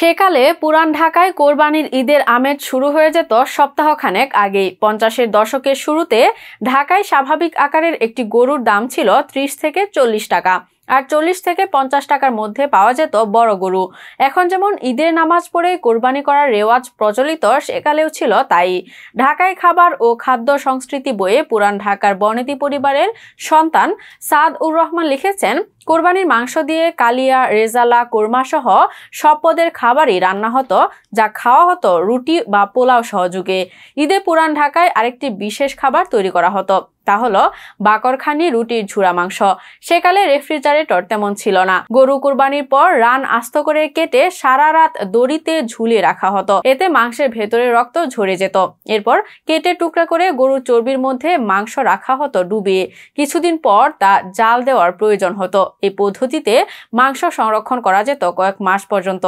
সেকালে পুরান ঢাকায় কোরবানির ঈদের আমেজ শুরু হয়ে যেত সপ্তাহখানেক আগেই পঞ্চাশের দশকের শুরুতে ঢাকায় স্বাভাবিক আকারের একটি গরুর দাম ছিল ত্রিশ থেকে চল্লিশ টাকা আর চল্লিশ থেকে পঞ্চাশ টাকার মধ্যে পাওয়া যেত বড় গরু এখন যেমন ঈদের নামাজ পড়ে কোরবানি করার রেওয়াজ প্রচলিত সেকালেও ছিল তাই ঢাকায় খাবার ও খাদ্য সংস্কৃতি বইয়ে পুরান ঢাকার বনেতি পরিবারের সন্তান সাদ উর রহমান লিখেছেন কোরবানির মাংস দিয়ে কালিয়া রেজালা কোরমাসহ সব পদের খাবারই রান্না হতো যা খাওয়া হতো রুটি বা পোলাও সহযোগে ঈদে পুরান ঢাকায় আরেকটি বিশেষ খাবার তৈরি করা হতো তা হলো বাকরখানি রুটির ঝুড়া মাংস সেকালে রেফ্রিজারেটর তেমন ছিল না গরু কুরবানির পর রান আস্ত করে কেটে সারা রাত দড়িতে ঝুলিয়ে রাখা হতো এতে মাংসের ভেতরে রক্ত ঝরে যেত এরপর কেটে টুকরা করে গরু চর্বির মধ্যে মাংস রাখা হতো ডুবিয়ে কিছুদিন পর তা জাল দেওয়ার প্রয়োজন হতো এই পদ্ধতিতে মাংস সংরক্ষণ করা যেত কয়েক মাস পর্যন্ত